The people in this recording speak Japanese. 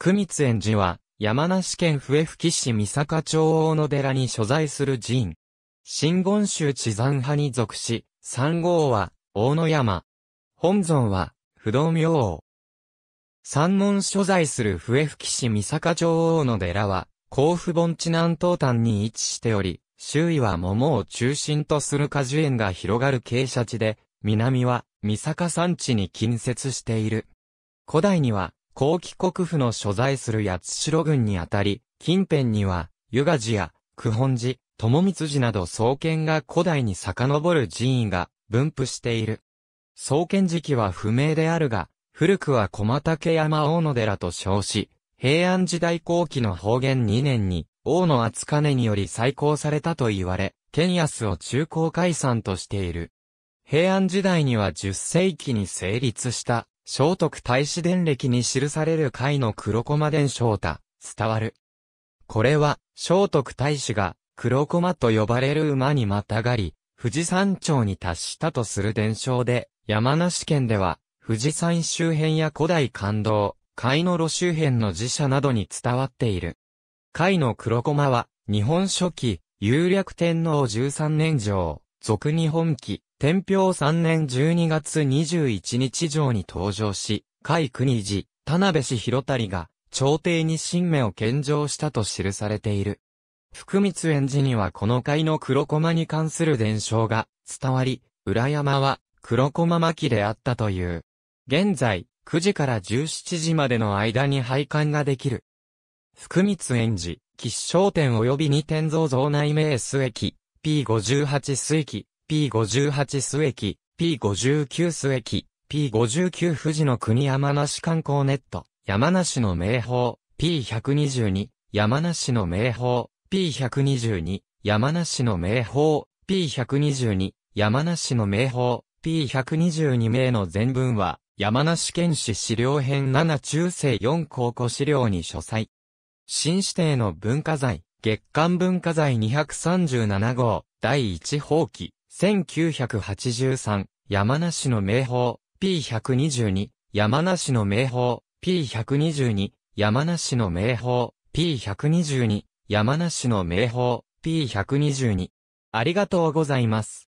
福光園寺は、山梨県笛吹市三坂町大野寺に所在する寺院。新言宗地山派に属し、三号は、大野山。本尊は、不動明王。三門所在する笛吹市三坂町大野寺は、甲府盆地南東端に位置しており、周囲は桃を中心とする果樹園が広がる傾斜地で、南は、三坂山地に近接している。古代には、後期国府の所在する八代郡にあたり、近辺には、湯河寺や、九本寺、友光寺など創建が古代に遡る寺院が分布している。創建時期は不明であるが、古くは小畑山大野寺と称し、平安時代後期の方言2年に、王の厚金により再興されたと言われ、県安を中高解散としている。平安時代には10世紀に成立した聖徳太子伝歴に記される回の黒駒伝承太、伝わる。これは、聖徳太子が、黒駒と呼ばれる馬にまたがり、富士山頂に達したとする伝承で、山梨県では、富士山周辺や古代感動、海の路周辺の寺社などに伝わっている。海の黒駒は、日本初期、有略天皇13年上、俗日本記、天平三年12月21日上に登場し、海国寺、田辺氏広谷が、朝廷に新芽を献上したと記されている。福光園寺にはこの会の黒駒に関する伝承が伝わり、裏山は黒駒巻であったという。現在、9時から17時までの間に拝観ができる。福光園寺、吉祥店及び二天造造内名水駅、P58 水域、P58 須駅、P59 須駅、P59 富士の国山梨観光ネット、山梨の名宝、P122、山梨の名宝、P122、山梨の名宝、P122、山梨の名宝、P122 名の全文は、山梨県市資料編7中世4高校資料に書載。新指定の文化財、月間文化財237号、第1放棄。1983、山梨の名宝 P122、山梨の名宝 P122、山梨の名宝 P122、山梨の名宝 P122。ありがとうございます。